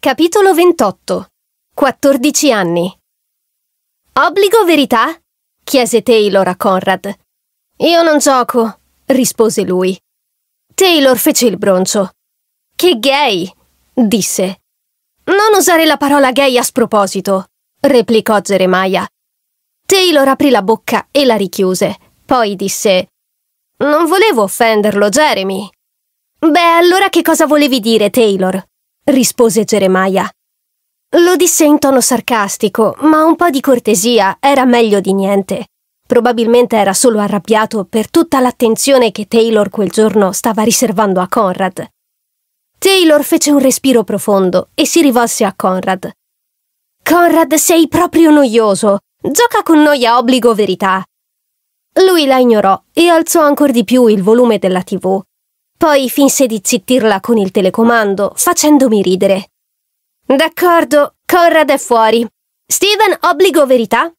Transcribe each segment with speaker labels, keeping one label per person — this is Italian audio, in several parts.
Speaker 1: Capitolo 28 14 anni Obbligo verità? chiese Taylor a Conrad. Io non gioco, rispose lui. Taylor fece il broncio. Che gay, disse. Non usare la parola gay a sproposito, replicò Jeremiah. Taylor aprì la bocca e la richiuse. Poi disse: Non volevo offenderlo, Jeremy. Beh, allora che cosa volevi dire, Taylor? rispose Geremia. Lo disse in tono sarcastico, ma un po' di cortesia era meglio di niente. Probabilmente era solo arrabbiato per tutta l'attenzione che Taylor quel giorno stava riservando a Conrad. Taylor fece un respiro profondo e si rivolse a Conrad. Conrad, sei proprio noioso. Gioca con noi a obbligo verità. Lui la ignorò e alzò ancora di più il volume della TV. Poi finse di zittirla con il telecomando, facendomi ridere. D'accordo, Conrad è fuori. Steven, obbligo verità?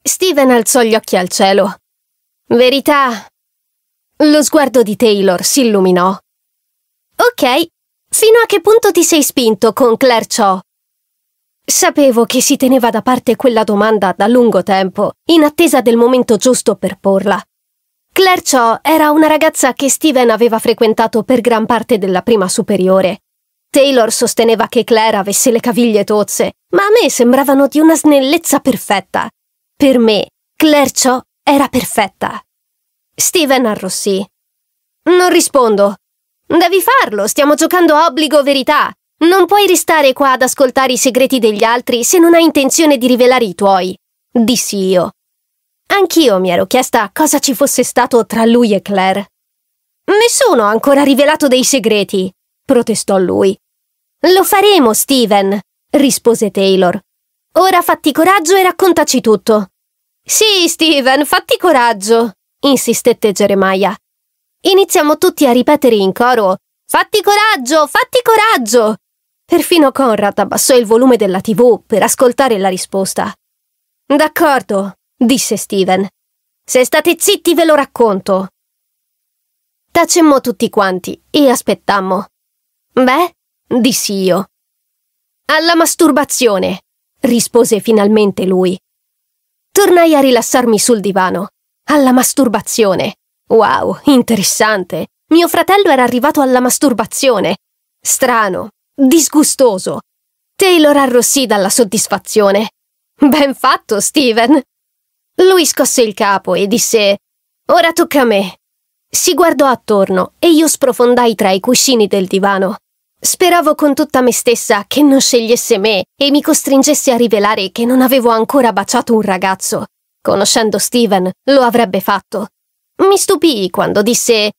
Speaker 1: Steven alzò gli occhi al cielo. Verità. Lo sguardo di Taylor si illuminò. Ok, fino a che punto ti sei spinto con Claire Cho? Sapevo che si teneva da parte quella domanda da lungo tempo, in attesa del momento giusto per porla. Claire Cho era una ragazza che Steven aveva frequentato per gran parte della prima superiore. Taylor sosteneva che Claire avesse le caviglie tozze, ma a me sembravano di una snellezza perfetta. Per me, Claire Cho era perfetta. Steven arrossì. Non rispondo. Devi farlo, stiamo giocando a obbligo verità. Non puoi restare qua ad ascoltare i segreti degli altri se non hai intenzione di rivelare i tuoi. Dissi io. Anch'io mi ero chiesta cosa ci fosse stato tra lui e Claire. Nessuno ha ancora rivelato dei segreti, protestò lui. Lo faremo, Steven, rispose Taylor. Ora fatti coraggio e raccontaci tutto. Sì, Steven, fatti coraggio, insistette Jeremiah. Iniziamo tutti a ripetere in coro Fatti coraggio, fatti coraggio! Perfino Conrad abbassò il volume della tv per ascoltare la risposta. D'accordo, disse Steven. Se state zitti ve lo racconto. Tacemmo tutti quanti e aspettammo. Beh, dissi io. Alla masturbazione, rispose finalmente lui. Tornai a rilassarmi sul divano. Alla masturbazione. Wow, interessante. Mio fratello era arrivato alla masturbazione. Strano, disgustoso. Taylor arrossì dalla soddisfazione. Ben fatto, Steven, lui scosse il capo e disse Ora tocca a me. Si guardò attorno e io sprofondai tra i cuscini del divano. Speravo con tutta me stessa che non scegliesse me e mi costringesse a rivelare che non avevo ancora baciato un ragazzo. Conoscendo Steven, lo avrebbe fatto. Mi stupii quando disse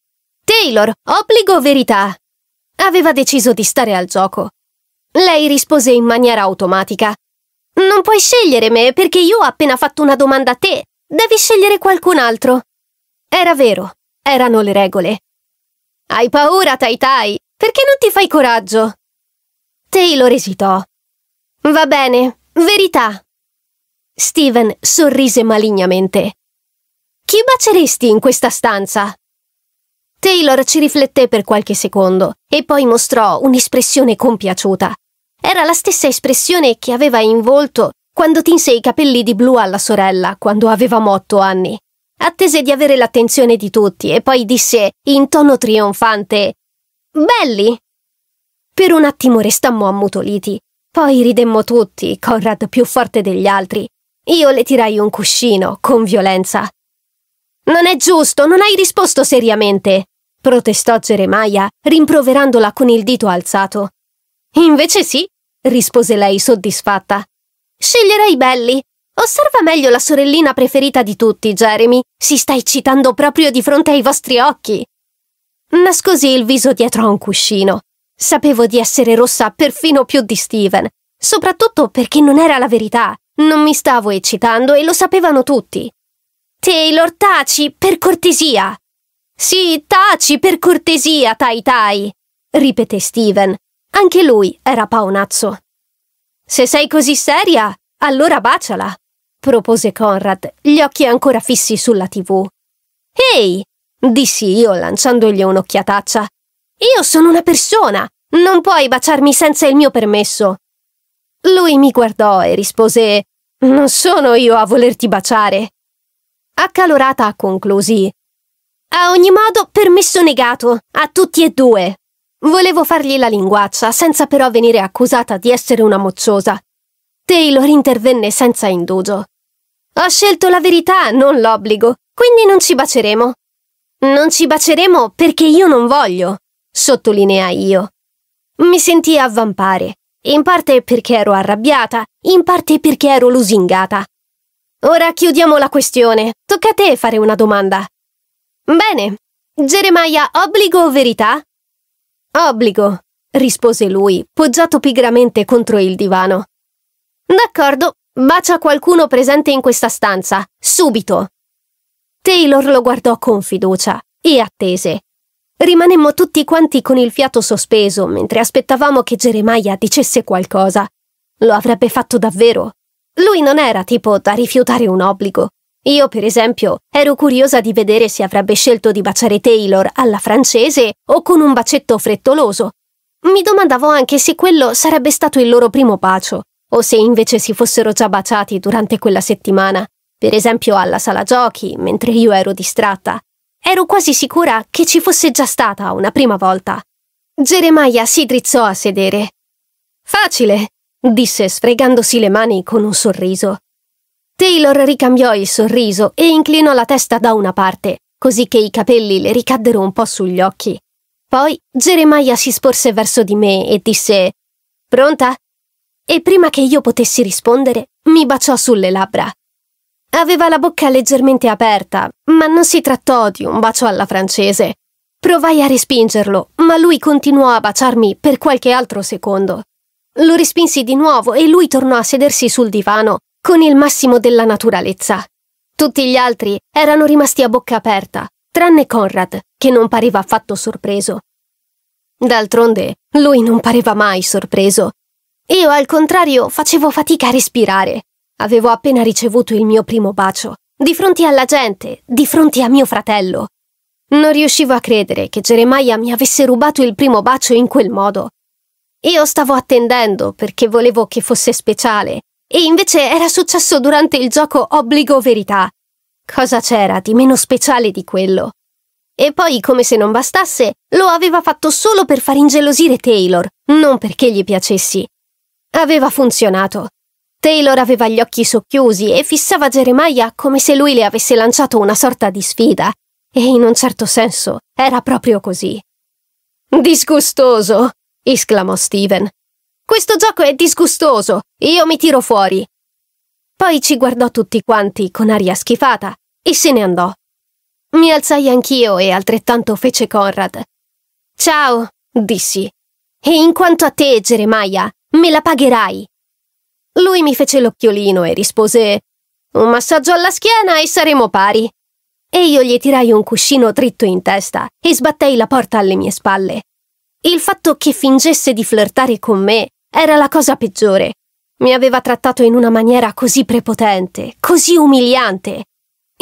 Speaker 1: Taylor, obbligo verità? Aveva deciso di stare al gioco. Lei rispose in maniera automatica non puoi scegliere me perché io ho appena fatto una domanda a te. Devi scegliere qualcun altro. Era vero, erano le regole. Hai paura, Tai Tai? Perché non ti fai coraggio? Taylor esitò. Va bene, verità. Steven sorrise malignamente. Chi baceresti in questa stanza? Taylor ci rifletté per qualche secondo e poi mostrò un'espressione compiaciuta. Era la stessa espressione che aveva in volto quando tinse i capelli di blu alla sorella quando avevamo otto anni. Attese di avere l'attenzione di tutti e poi disse in tono trionfante Belli! Per un attimo restammo ammutoliti, poi ridemmo tutti, Conrad più forte degli altri. Io le tirai un cuscino, con violenza. Non è giusto, non hai risposto seriamente! protestò Geremia, rimproverandola con il dito alzato. Invece sì, rispose lei soddisfatta. Sceglierei Belli. Osserva meglio la sorellina preferita di tutti, Jeremy. Si sta eccitando proprio di fronte ai vostri occhi. Nascosi il viso dietro a un cuscino. Sapevo di essere rossa perfino più di Steven, soprattutto perché non era la verità. Non mi stavo eccitando e lo sapevano tutti. Taylor, taci, per cortesia! Sì, taci, per cortesia, Tai Tai! ripeté Steven, anche lui era paonazzo. Se sei così seria, allora baciala, propose Conrad, gli occhi ancora fissi sulla TV. Ehi, dissi io lanciandogli un'occhiataccia. Io sono una persona, non puoi baciarmi senza il mio permesso. Lui mi guardò e rispose Non sono io a volerti baciare. Accalorata conclusi. A ogni modo, permesso negato, a tutti e due. Volevo fargli la linguaccia, senza però venire accusata di essere una mocciosa. Taylor intervenne senza indugio. Ho scelto la verità, non l'obbligo, quindi non ci baceremo. Non ci baceremo perché io non voglio, sottolinea io. Mi sentii avvampare, in parte perché ero arrabbiata, in parte perché ero lusingata. Ora chiudiamo la questione, tocca a te fare una domanda. Bene, Geremia, obbligo o verità? Obbligo, rispose lui, poggiato pigramente contro il divano. D'accordo, bacia qualcuno presente in questa stanza, subito. Taylor lo guardò con fiducia e attese. Rimanemmo tutti quanti con il fiato sospeso mentre aspettavamo che Geremia dicesse qualcosa. Lo avrebbe fatto davvero. Lui non era tipo da rifiutare un obbligo. Io, per esempio, ero curiosa di vedere se avrebbe scelto di baciare Taylor alla francese o con un bacetto frettoloso. Mi domandavo anche se quello sarebbe stato il loro primo bacio, o se invece si fossero già baciati durante quella settimana, per esempio alla sala giochi, mentre io ero distratta. Ero quasi sicura che ci fosse già stata una prima volta. Jeremiah si drizzò a sedere. Facile, disse sfregandosi le mani con un sorriso. Taylor ricambiò il sorriso e inclinò la testa da una parte, così che i capelli le ricaddero un po' sugli occhi. Poi Geremia si sporse verso di me e disse Pronta? E prima che io potessi rispondere, mi baciò sulle labbra. Aveva la bocca leggermente aperta, ma non si trattò di un bacio alla francese. Provai a respingerlo, ma lui continuò a baciarmi per qualche altro secondo. Lo respinsi di nuovo e lui tornò a sedersi sul divano, con il massimo della naturalezza. Tutti gli altri erano rimasti a bocca aperta, tranne Conrad, che non pareva affatto sorpreso. D'altronde, lui non pareva mai sorpreso. Io, al contrario, facevo fatica a respirare. Avevo appena ricevuto il mio primo bacio, di fronte alla gente, di fronte a mio fratello. Non riuscivo a credere che Geremia mi avesse rubato il primo bacio in quel modo. Io stavo attendendo perché volevo che fosse speciale, e invece era successo durante il gioco Obbligo Verità. Cosa c'era di meno speciale di quello? E poi, come se non bastasse, lo aveva fatto solo per far ingelosire Taylor, non perché gli piacessi. Aveva funzionato. Taylor aveva gli occhi socchiusi e fissava Jeremiah come se lui le avesse lanciato una sorta di sfida. E in un certo senso era proprio così. Disgustoso! esclamò Steven. Questo gioco è disgustoso! Io mi tiro fuori! Poi ci guardò tutti quanti con aria schifata e se ne andò. Mi alzai anch'io e altrettanto fece Conrad. Ciao, dissi. E in quanto a te, Geremia, me la pagherai. Lui mi fece l'occhiolino e rispose Un massaggio alla schiena e saremo pari. E io gli tirai un cuscino dritto in testa e sbattei la porta alle mie spalle. Il fatto che fingesse di flirtare con me era la cosa peggiore. Mi aveva trattato in una maniera così prepotente, così umiliante.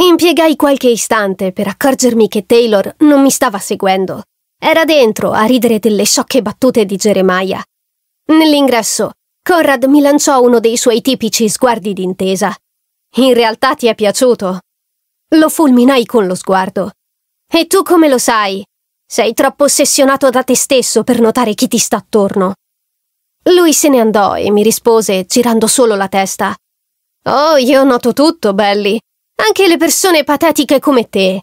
Speaker 1: Impiegai qualche istante per accorgermi che Taylor non mi stava seguendo. Era dentro a ridere delle sciocche battute di Jeremiah. Nell'ingresso, Conrad mi lanciò uno dei suoi tipici sguardi d'intesa. In realtà ti è piaciuto? Lo fulminai con lo sguardo. E tu come lo sai? Sei troppo ossessionato da te stesso per notare chi ti sta attorno. Lui se ne andò e mi rispose, girando solo la testa. Oh, io noto tutto, Belli. Anche le persone patetiche come te.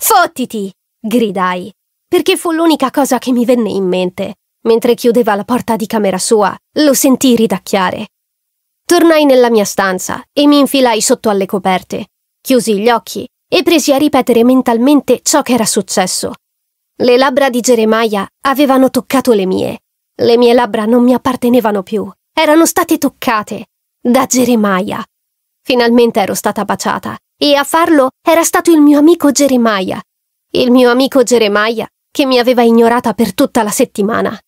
Speaker 1: Fottiti! gridai, perché fu l'unica cosa che mi venne in mente. Mentre chiudeva la porta di camera sua, lo sentii ridacchiare. Tornai nella mia stanza e mi infilai sotto alle coperte. Chiusi gli occhi e presi a ripetere mentalmente ciò che era successo. Le labbra di Geremia avevano toccato le mie le mie labbra non mi appartenevano più, erano state toccate da Geremia. Finalmente ero stata baciata e a farlo era stato il mio amico Geremia. Il mio amico Geremia che mi aveva ignorata per tutta la settimana.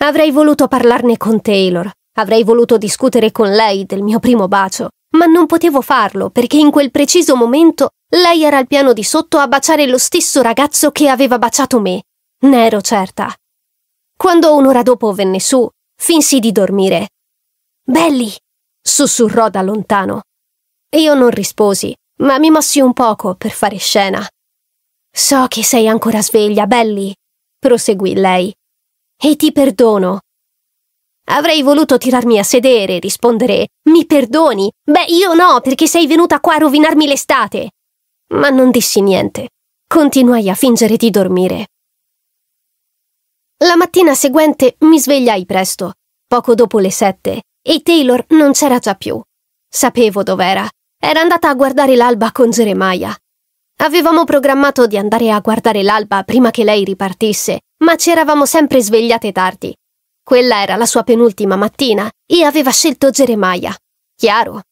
Speaker 1: Avrei voluto parlarne con Taylor, avrei voluto discutere con lei del mio primo bacio, ma non potevo farlo perché in quel preciso momento lei era al piano di sotto a baciare lo stesso ragazzo che aveva baciato me. Ne ero certa. Quando un'ora dopo venne su, finsi di dormire. Belli! sussurrò da lontano. Io non risposi, ma mi mossi un poco per fare scena. So che sei ancora sveglia, Belli, proseguì lei. E ti perdono. Avrei voluto tirarmi a sedere e rispondere Mi perdoni? Beh, io no, perché sei venuta qua a rovinarmi l'estate. Ma non dissi niente. Continuai a fingere di dormire. La mattina seguente mi svegliai presto, poco dopo le sette, e Taylor non c'era già più. Sapevo dov'era. Era andata a guardare l'alba con Jeremiah. Avevamo programmato di andare a guardare l'alba prima che lei ripartisse, ma ci eravamo sempre svegliate tardi. Quella era la sua penultima mattina e aveva scelto Jeremiah. Chiaro.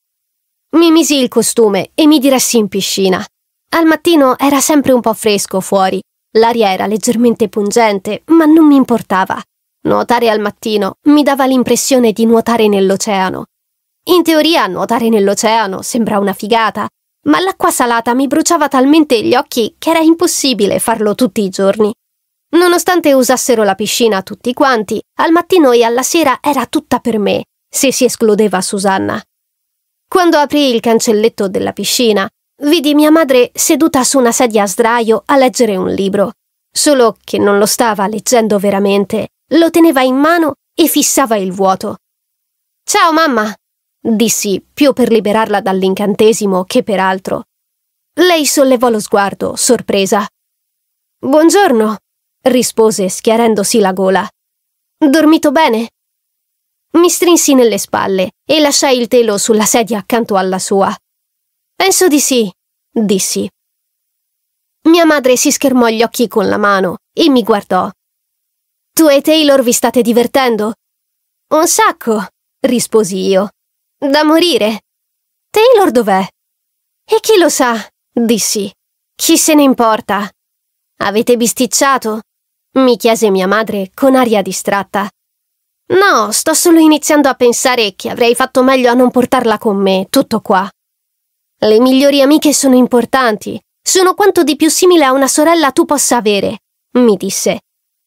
Speaker 1: Mi misi il costume e mi diressi in piscina. Al mattino era sempre un po' fresco fuori L'aria era leggermente pungente, ma non mi importava. Nuotare al mattino mi dava l'impressione di nuotare nell'oceano. In teoria nuotare nell'oceano sembra una figata, ma l'acqua salata mi bruciava talmente gli occhi che era impossibile farlo tutti i giorni. Nonostante usassero la piscina tutti quanti, al mattino e alla sera era tutta per me, se si escludeva Susanna. Quando aprì il cancelletto della piscina, vidi mia madre seduta su una sedia a sdraio a leggere un libro, solo che non lo stava leggendo veramente, lo teneva in mano e fissava il vuoto. Ciao mamma, dissi più per liberarla dall'incantesimo che per altro. Lei sollevò lo sguardo, sorpresa. Buongiorno, rispose schiarendosi la gola. Dormito bene? Mi strinsi nelle spalle e lasciai il telo sulla sedia accanto alla sua. Penso di sì, dissi. Mia madre si schermò gli occhi con la mano e mi guardò. Tu e Taylor vi state divertendo? Un sacco, risposi io. Da morire. Taylor dov'è? E chi lo sa, dissi. Chi se ne importa? Avete bisticciato? mi chiese mia madre con aria distratta. No, sto solo iniziando a pensare che avrei fatto meglio a non portarla con me, tutto qua. Le migliori amiche sono importanti, sono quanto di più simile a una sorella tu possa avere, mi disse.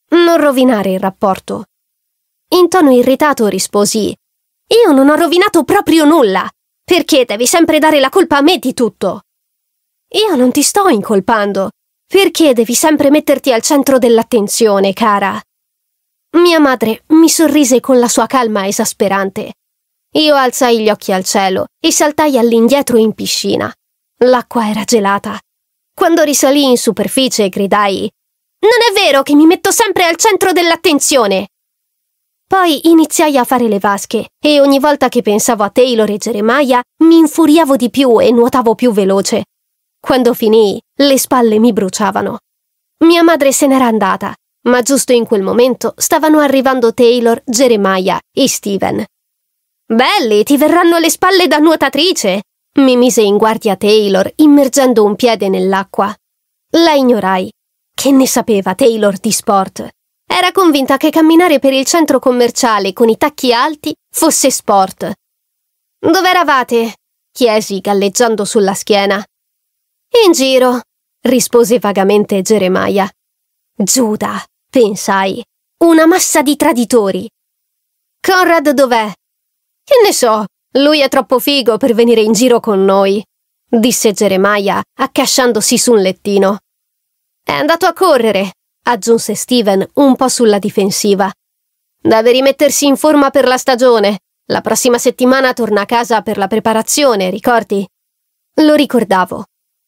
Speaker 1: Non rovinare il rapporto. In tono irritato risposi. Io non ho rovinato proprio nulla. Perché devi sempre dare la colpa a me di tutto? Io non ti sto incolpando. Perché devi sempre metterti al centro dell'attenzione, cara? Mia madre mi sorrise con la sua calma esasperante. Io alzai gli occhi al cielo e saltai all'indietro in piscina. L'acqua era gelata. Quando risalì in superficie gridai Non è vero che mi metto sempre al centro dell'attenzione! Poi iniziai a fare le vasche e ogni volta che pensavo a Taylor e Jeremiah mi infuriavo di più e nuotavo più veloce. Quando finii, le spalle mi bruciavano. Mia madre se n'era andata, ma giusto in quel momento stavano arrivando Taylor, Jeremiah e Steven. Belli, ti verranno le spalle da nuotatrice! mi mise in guardia Taylor, immergendo un piede nell'acqua. La ignorai. Che ne sapeva Taylor di sport? Era convinta che camminare per il centro commerciale con i tacchi alti fosse sport. Dove eravate? chiesi galleggiando sulla schiena. In giro, rispose vagamente Geremia. Giuda, pensai, una massa di traditori. Conrad dov'è? Che ne so, lui è troppo figo per venire in giro con noi, disse Geremia, accasciandosi su un lettino. È andato a correre, aggiunse Steven un po' sulla difensiva. Deve rimettersi in forma per la stagione. La prossima settimana torna a casa per la preparazione, ricordi? Lo ricordavo.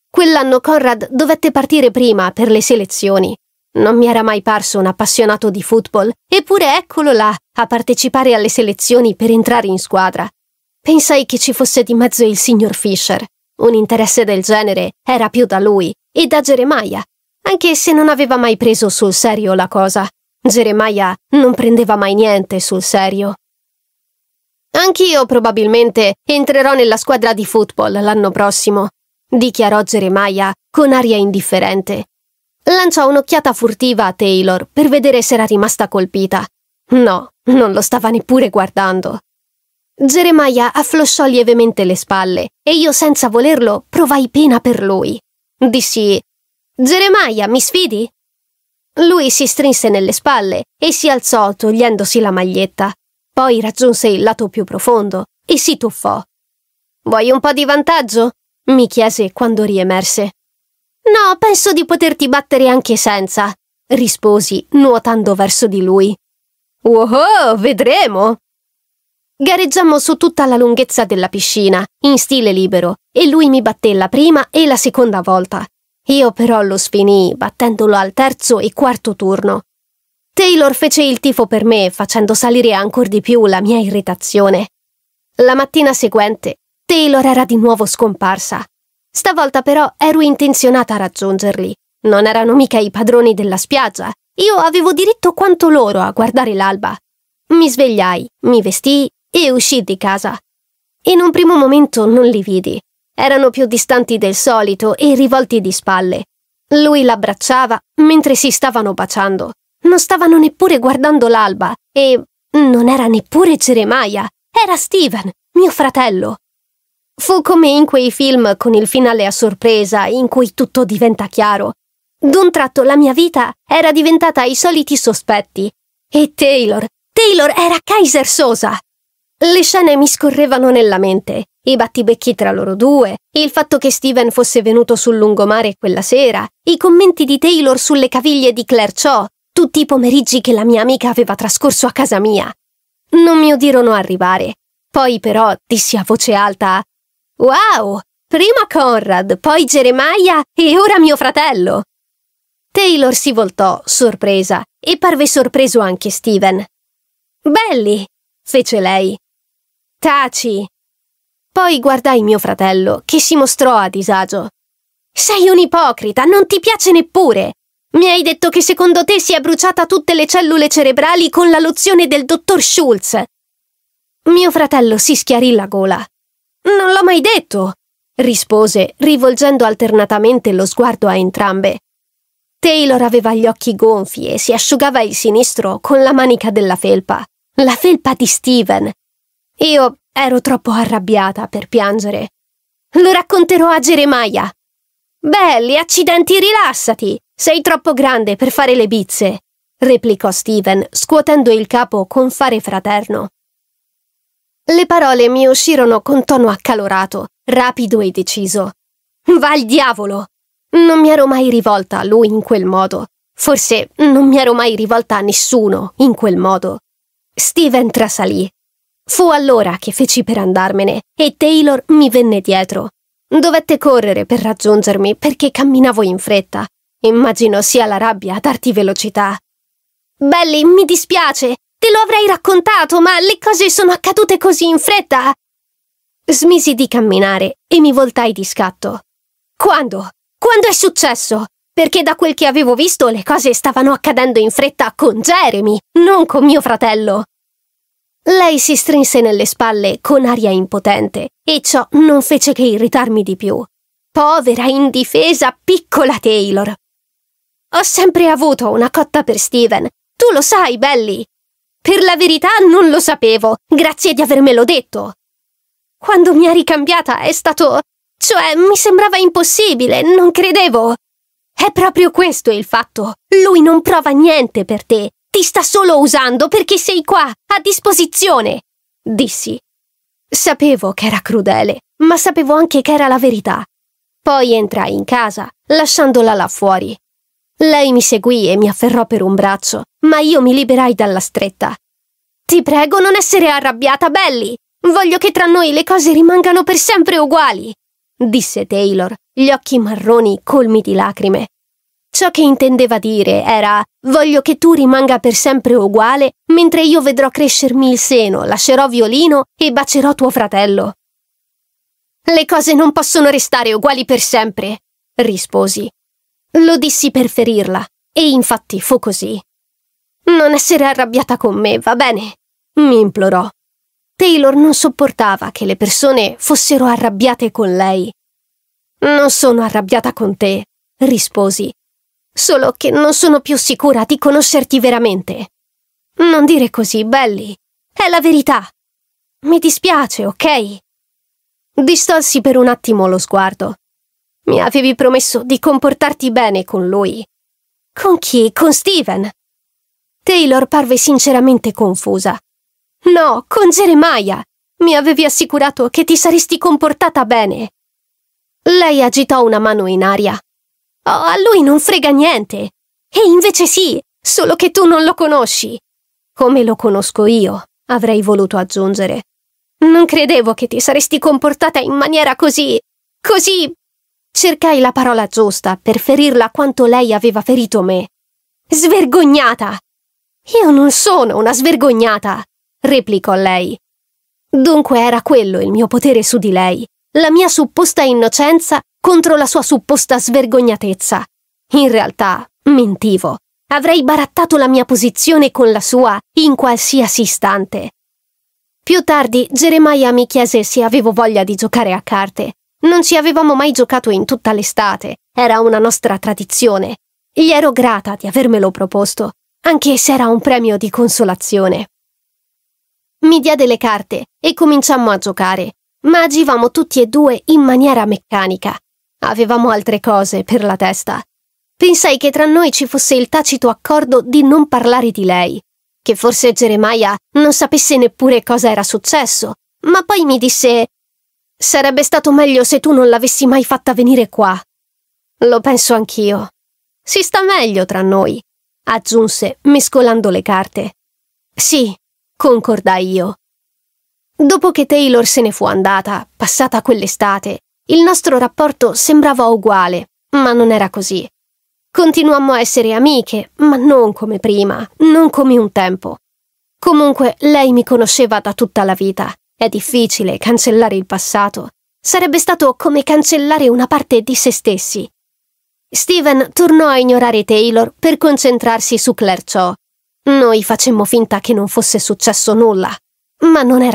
Speaker 1: Quell'anno Conrad dovette partire prima per le selezioni non mi era mai parso un appassionato di football, eppure eccolo là, a partecipare alle selezioni per entrare in squadra. Pensai che ci fosse di mezzo il signor Fisher. Un interesse del genere era più da lui e da Jeremiah, anche se non aveva mai preso sul serio la cosa. Jeremiah non prendeva mai niente sul serio. Anch'io probabilmente entrerò nella squadra di football l'anno prossimo, dichiarò Jeremiah con aria indifferente. Lanciò un'occhiata furtiva a Taylor per vedere se era rimasta colpita. No, non lo stava neppure guardando. Jeremiah afflosciò lievemente le spalle e io, senza volerlo, provai pena per lui. Dissi: Jeremiah, mi sfidi? Lui si strinse nelle spalle e si alzò togliendosi la maglietta. Poi raggiunse il lato più profondo e si tuffò. Vuoi un po' di vantaggio? mi chiese quando riemerse. No, penso di poterti battere anche senza, risposi, nuotando verso di lui. Oh, vedremo! Gareggiammo su tutta la lunghezza della piscina, in stile libero, e lui mi batté la prima e la seconda volta. Io però lo sfinii, battendolo al terzo e quarto turno. Taylor fece il tifo per me, facendo salire ancora di più la mia irritazione. La mattina seguente, Taylor era di nuovo scomparsa. Stavolta però ero intenzionata a raggiungerli. Non erano mica i padroni della spiaggia. Io avevo diritto quanto loro a guardare l'alba. Mi svegliai, mi vestii e uscii di casa. In un primo momento non li vidi. Erano più distanti del solito e rivolti di spalle. Lui l'abbracciava mentre si stavano baciando. Non stavano neppure guardando l'alba e non era neppure Geremia, era Steven, mio fratello. Fu come in quei film con il finale a sorpresa in cui tutto diventa chiaro. D'un tratto la mia vita era diventata i soliti sospetti. E Taylor, Taylor era Kaiser Sosa! Le scene mi scorrevano nella mente, i battibecchi tra loro due, il fatto che Steven fosse venuto sul lungomare quella sera, i commenti di Taylor sulle caviglie di Claire Cho, tutti i pomeriggi che la mia amica aveva trascorso a casa mia. Non mi udirono arrivare. Poi però dissi a voce alta Wow! Prima Conrad, poi Geremia e ora mio fratello! Taylor si voltò, sorpresa, e parve sorpreso anche Steven. Belli! fece lei. Taci! Poi guardai mio fratello, che si mostrò a disagio. Sei un ipocrita, non ti piace neppure! Mi hai detto che secondo te si è bruciata tutte le cellule cerebrali con la lozione del dottor Schulz! Mio fratello si schiarì la gola. Non l'ho mai detto, rispose, rivolgendo alternatamente lo sguardo a entrambe. Taylor aveva gli occhi gonfi e si asciugava il sinistro con la manica della felpa, la felpa di Steven. Io ero troppo arrabbiata per piangere. Lo racconterò a Geremia. Belli, accidenti, rilassati. Sei troppo grande per fare le bizze, replicò Steven, scuotendo il capo con fare fraterno. Le parole mi uscirono con tono accalorato, rapido e deciso. Va al diavolo! Non mi ero mai rivolta a lui in quel modo. Forse non mi ero mai rivolta a nessuno in quel modo. Steven trasalì. Fu allora che feci per andarmene e Taylor mi venne dietro. Dovette correre per raggiungermi perché camminavo in fretta. Immagino sia la rabbia a darti velocità. Belli, mi dispiace, Te lo avrei raccontato, ma le cose sono accadute così in fretta. Smisi di camminare e mi voltai di scatto. Quando? Quando è successo? Perché da quel che avevo visto le cose stavano accadendo in fretta con Jeremy, non con mio fratello. Lei si strinse nelle spalle con aria impotente e ciò non fece che irritarmi di più. Povera, indifesa, piccola Taylor. Ho sempre avuto una cotta per Steven. Tu lo sai, Belly. Per la verità non lo sapevo, grazie di avermelo detto. Quando mi ha ricambiata è stato... cioè, mi sembrava impossibile, non credevo. È proprio questo il fatto. Lui non prova niente per te, ti sta solo usando perché sei qua, a disposizione, dissi. Sapevo che era crudele, ma sapevo anche che era la verità. Poi entrai in casa, lasciandola là fuori, lei mi seguì e mi afferrò per un braccio, ma io mi liberai dalla stretta. Ti prego, non essere arrabbiata, Belly! Voglio che tra noi le cose rimangano per sempre uguali! disse Taylor, gli occhi marroni colmi di lacrime. Ciò che intendeva dire era voglio che tu rimanga per sempre uguale, mentre io vedrò crescermi il seno, lascerò violino e bacerò tuo fratello. Le cose non possono restare uguali per sempre, risposi, lo dissi per ferirla, e infatti fu così. Non essere arrabbiata con me, va bene? mi implorò. Taylor non sopportava che le persone fossero arrabbiate con lei. Non sono arrabbiata con te, risposi. Solo che non sono più sicura di conoscerti veramente. Non dire così, Belli. È la verità. Mi dispiace, ok? Distolsi per un attimo lo sguardo. Mi avevi promesso di comportarti bene con lui. Con chi? Con Steven? Taylor parve sinceramente confusa. No, con Jeremiah. Mi avevi assicurato che ti saresti comportata bene. Lei agitò una mano in aria. Oh, a lui non frega niente. E invece sì, solo che tu non lo conosci. Come lo conosco io, avrei voluto aggiungere. Non credevo che ti saresti comportata in maniera così... così... Cercai la parola giusta per ferirla quanto lei aveva ferito me. Svergognata! Io non sono una svergognata! replicò lei. Dunque era quello il mio potere su di lei, la mia supposta innocenza contro la sua supposta svergognatezza. In realtà, mentivo. Avrei barattato la mia posizione con la sua in qualsiasi istante. Più tardi Geremia mi chiese se avevo voglia di giocare a carte non ci avevamo mai giocato in tutta l'estate, era una nostra tradizione. Gli ero grata di avermelo proposto, anche se era un premio di consolazione. Mi diede le carte e cominciammo a giocare, ma agivamo tutti e due in maniera meccanica. Avevamo altre cose per la testa. Pensai che tra noi ci fosse il tacito accordo di non parlare di lei, che forse Geremia non sapesse neppure cosa era successo, ma poi mi disse Sarebbe stato meglio se tu non l'avessi mai fatta venire qua. Lo penso anch'io. Si sta meglio tra noi, aggiunse, mescolando le carte. Sì, concordai io. Dopo che Taylor se ne fu andata, passata quell'estate, il nostro rapporto sembrava uguale, ma non era così. Continuammo a essere amiche, ma non come prima, non come un tempo. Comunque lei mi conosceva da tutta la vita è difficile cancellare il passato. Sarebbe stato come cancellare una parte di se stessi. Steven tornò a ignorare Taylor per concentrarsi su Claire Cho. Noi facemmo finta che non fosse successo nulla, ma non era